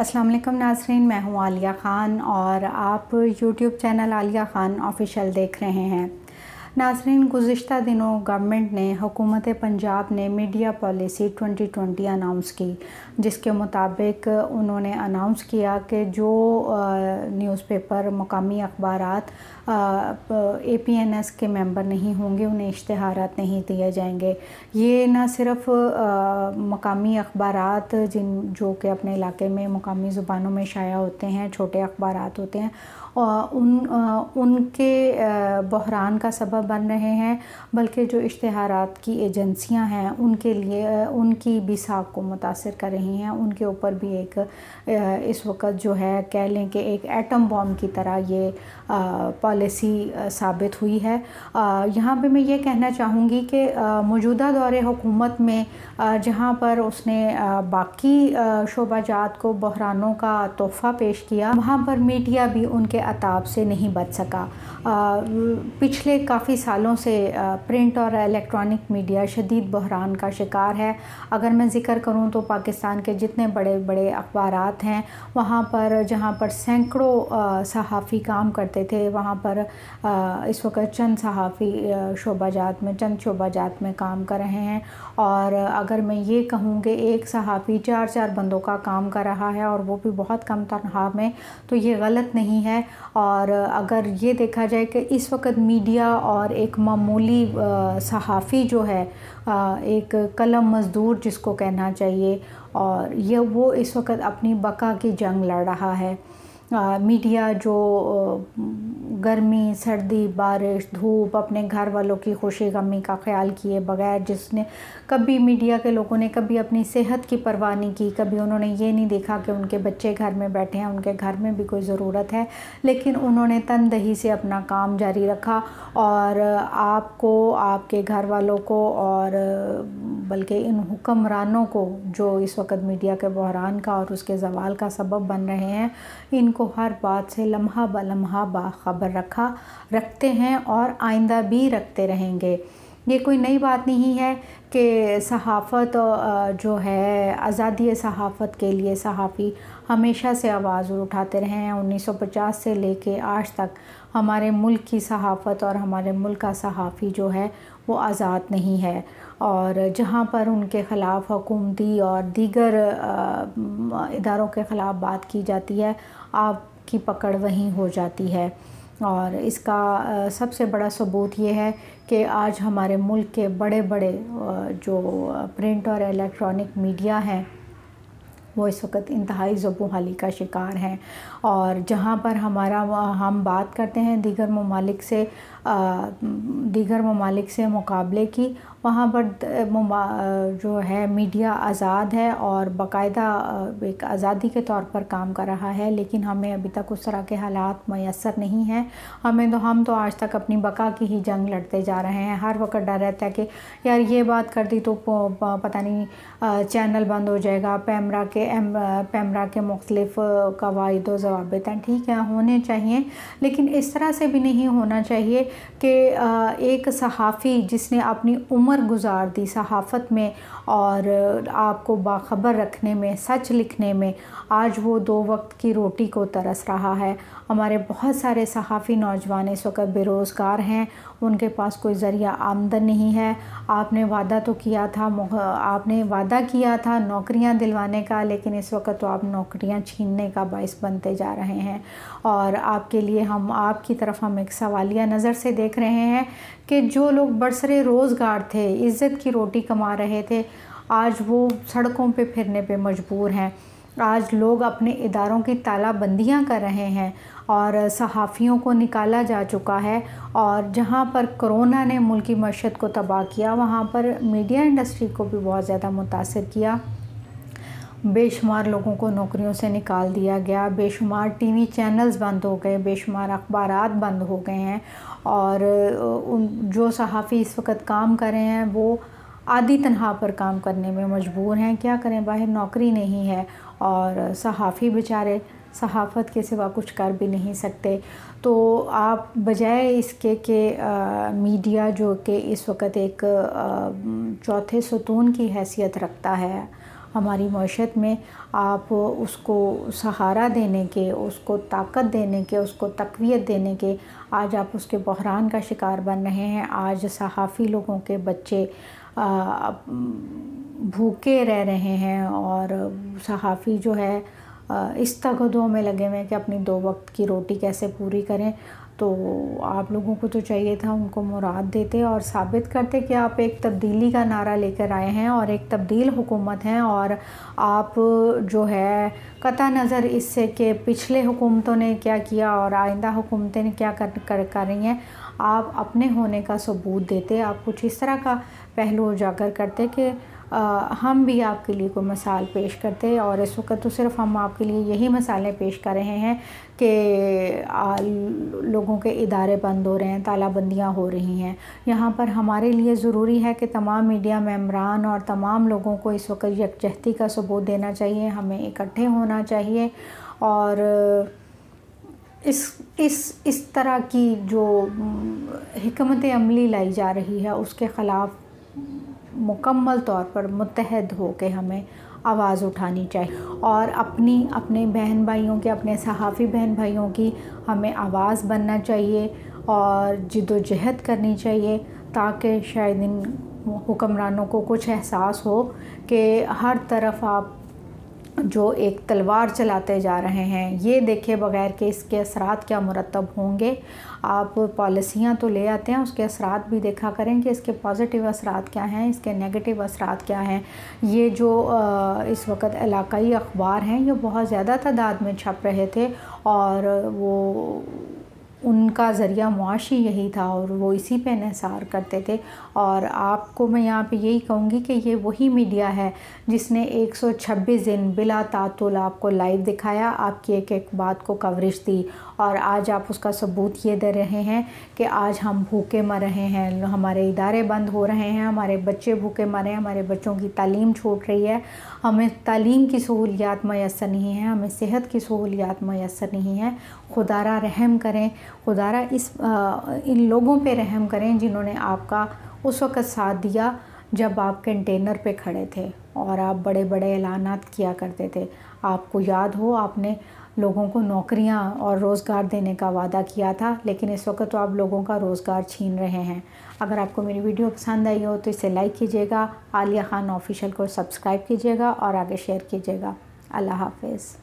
असलम नाजरीन मैं हूँ आलिया ख़ान और आप YouTube channel Aliya Khan official देख रहे हैं नाजरीन गुज्त दिनों गवर्नमेंट ने हुकूमत पंजाब ने मीडिया पॉलिसी 2020 अनाउंस की जिसके मुताबिक उन्होंने अनाउंस किया कि जो न्यूज़पेपर मकामी अखबार ए पी एन एस के मेंबर नहीं होंगे उन्हें इश्तहार नहीं दिए जाएंगे ये ना सिर्फ मकामी अखबार जिन जो कि अपने इलाके में मकामी ज़ुबानों में शाया होते हैं छोटे अखबार होते हैं उन उनके बहरान का सबब बन रहे हैं बल्कि जो इश्तहार की एजेंसियां हैं उनके लिए उनकी भी साख को मुतासर कर रही हैं उनके ऊपर भी एक इस वक्त जो है कह लें कि एक एटम बॉम की तरह ये पॉलिसी साबित हुई है यहाँ पे मैं ये कहना चाहूँगी कि मौजूदा दौर हुकूमत में जहाँ पर उसने बाकी शोबाजात को बहरानों का तोहफ़ा पेश किया वहाँ पर मीडिया भी उनके अताब से नहीं बच सका आ, पिछले काफ़ी सालों से आ, प्रिंट और इलेक्ट्रॉनिक मीडिया शदीद बहरान का शिकार है अगर मैं ज़िक्र करूँ तो पाकिस्तान के जितने बड़े बड़े अखबार हैं वहाँ पर जहाँ पर सैकड़ों सहाफ़ी काम करते थे वहाँ पर आ, इस वक्त चंद सहाफ़ी जात में चंद जात में काम कर रहे हैं और अगर मैं ये कहूँ कि एक सहाफ़ी चार चार बंदों का काम कर रहा है और वो भी बहुत कम तनख्वाह में तो ये गलत नहीं है और अगर ये देखा जाए कि इस वक्त मीडिया और एक मामूली सहाफ़ी जो है एक कलम मज़दूर जिसको कहना चाहिए और यह वो इस वक्त अपनी बका की जंग लड़ रहा है मीडिया जो गर्मी सर्दी बारिश धूप अपने घर वालों की खुशी गमी का ख्याल किए बगैर जिसने कभी मीडिया के लोगों ने कभी अपनी सेहत की परवाह नहीं की कभी उन्होंने ये नहीं देखा कि उनके बच्चे घर में बैठे हैं उनके घर में भी कोई ज़रूरत है लेकिन उन्होंने तनदही से अपना काम जारी रखा और आपको आपके घर वालों को और बल्कि इन हुक्मरानों को जो इस वक्त मीडिया के बहरान का और उसके जवाल का सबब बन रहे हैं इनको हर बात से लम्हा ब लम्हा बाखबर रखा रखते हैं और आइंदा भी रखते रहेंगे ये कोई नई बात नहीं है कि सहाफ़त जो है आज़ादी सहाफ़त के लिए सहाफ़ी हमेशा से आवाज़ उठाते रहे हैं 1950 से लेके आज तक हमारे मुल्क की सहाफ़त और हमारे मुल्क का सहाफ़ी जो है वो आज़ाद नहीं है और जहाँ पर उनके ख़िलाफ़ हुकूमती और दीगर इदारों के ख़िलाफ़ बात की जाती है आपकी पकड़ वहीं हो जाती है और इसका सबसे बड़ा सबूत ये है कि आज हमारे मुल्क के बड़े बड़े जो प्रिंट और इलेक्ट्रॉनिक मीडिया हैं वो इस वक्त इंतहाई जबोहाली का शिकार हैं और जहाँ पर हमारा हम बात करते हैं दीगर ममालिक से दीगर ममालिक से मुकाबले की वहाँ पर जो है मीडिया आज़ाद है और बाकायदा एक आज़ादी के तौर पर काम कर रहा है लेकिन हमें अभी तक उस तरह के हालात मैसर नहीं हैं हमें तो हम तो आज तक अपनी बका की ही जंग लड़ते जा रहे हैं हर वक्त डर रहता है कि यार ये बात कर दी तो पता नहीं चैनल बंद हो जाएगा पैमरा के एम पैमरा के मुख्तलिफ कवायद जवाबत तो हैं ठीक है होने चाहिए लेकिन इस तरह से भी नहीं होना चाहिए कि एक सहाफ़ी जिसने अपनी उम्र उम्र गुजार दी सहाफ़त में और आपको बाखबर रखने में सच लिखने में आज वो दो वक्त की रोटी को तरस रहा है हमारे बहुत सारे सहाफ़ी नौजवान इस वक्त बेरोज़गार हैं उनके पास कोई ज़रिया आमदन नहीं है आपने वादा तो किया था आपने वादा किया था नौकरियां दिलवाने का लेकिन इस वक्त तो आप नौकरियां छीनने का बायस बनते जा रहे हैं और आपके लिए हम आपकी तरफ हम एक सवालिया नज़र से देख रहे हैं कि जो लोग बरसरे रोज़गार थे इज़्ज़त की रोटी कमा रहे थे आज वो सड़कों पे फिरने पे मजबूर हैं आज लोग अपने इदारों की तालाबंदियां कर रहे हैं और सहाफ़ियों को निकाला जा चुका है और जहाँ पर कोरोना ने मुल्क की मशत को तबाह किया वहाँ पर मीडिया इंडस्ट्री को भी बहुत ज़्यादा मुतासर किया बेशुमार लोगों को नौकरियों से निकाल दिया गया बेशुमार टीवी चैनल्स बंद हो गए बेशुमार अखबार बंद हो गए हैं और जो सहाफ़ी इस वक्त काम कर रहे हैं वो आदि तनहा पर काम करने में मजबूर हैं क्या करें बाहर नौकरी नहीं है और सहाफ़ी बेचारे सहाफ़त के सिवा कुछ कर भी नहीं सकते तो आप बजाय इसके आ, मीडिया जो कि इस वक्त एक चौथे सतून की हैसियत रखता है हमारी मीशत में आप उसको सहारा देने के उसको ताकत देने के उसको तकवीत देने के आज आप उसके बहरान का शिकार बन रहे हैं आज सहाफ़ी लोगों के बच्चे भूखे रह रहे हैं और सहाफ़ी जो है इस तगदों में लगे हुए हैं कि अपनी दो वक्त की रोटी कैसे पूरी करें तो आप लोगों को जो चाहिए था उनको मुराद देते और साबित करते कि आप एक तब्दीली का नारा लेकर आए हैं और एक तब्दील हुकूमत हैं और आप जो है कता नज़र इससे कि पिछले हुकूमतों ने क्या किया और आइंदा हुकूमतें ने क्या कर कर, कर रही हैं आप अपने होने का सबूत देते आप कुछ इस तरह का पहलू उजागर करते कि हम भी आपके लिए कोई मसाल पेश करते हैं और इस वक्त तो सिर्फ हम आपके लिए यही मसालें पेश कर रहे हैं कि लोगों के इदारे बंद हो रहे हैं तालाबंदियाँ हो रही हैं यहाँ पर हमारे लिए ज़रूरी है कि तमाम मीडिया मेम्बरान और तमाम लोगों को इस वक्त यकजहती का सबूत देना चाहिए हमें इकट्ठे होना चाहिए और इस इस इस तरह की जो हमत हम्म, अमली लाई जा रही है उसके ख़िलाफ़ मुकम्मल तौर पर मुतहद हो के हमें आवाज़ उठानी चाहिए और अपनी अपने बहन भाइयों के अपने सहाफ़ी बहन भाइयों की हमें आवाज़ बनना चाहिए और जदोजहद करनी चाहिए ताकि शायद इन हुक्मरानों को कुछ एहसास हो कि हर तरफ आप जो एक तलवार चलाते जा रहे हैं ये देखे बगैर कि इसके असरात क्या मुरतब होंगे आप पॉलिसियाँ तो ले आते हैं उसके असरात भी देखा करें कि इसके पॉजिटिव असरात क्या हैं इसके नेगेटिव असरात क्या हैं ये जो इस वक्त इलाकई अखबार हैं ये बहुत ज़्यादा तादाद में छप रहे थे और वो उनका ज़रिया मुआशी यही था और वो इसी पे इसार करते थे और आपको मैं यहाँ पे यही कहूँगी कि ये वही मीडिया है जिसने 126 दिन बिला तातुल आपको लाइव दिखाया आपकी एक एक बात को कवरेज दी और आज आप उसका सबूत ये दे रहे हैं कि आज हम भूखे मर रहे हैं हमारे इदारे बंद हो रहे हैं हमारे बच्चे भूखे मरे हैं हमारे बच्चों की तालीम छूट रही है हमें तालीम की सहूलियात मैसर नहीं है हमें सेहत की सहूलियात मैसर नहीं है खुदारा रहम करें खुदारा इस आ, इन लोगों पे रहम करें जिन्होंने आपका उस वक़्त साथ दिया जब आप कंटेनर पे खड़े थे और आप बड़े बड़े ऐलान किया करते थे आपको याद हो आपने लोगों को नौकरियां और रोज़गार देने का वादा किया था लेकिन इस वक्त तो आप लोगों का रोज़गार छीन रहे हैं अगर आपको मेरी वीडियो पसंद आई हो तो इसे लाइक कीजिएगा आलिया ख़ान ऑफिशियल को सब्सक्राइब कीजिएगा और आगे शेयर कीजिएगा अल्लाह हाफिज़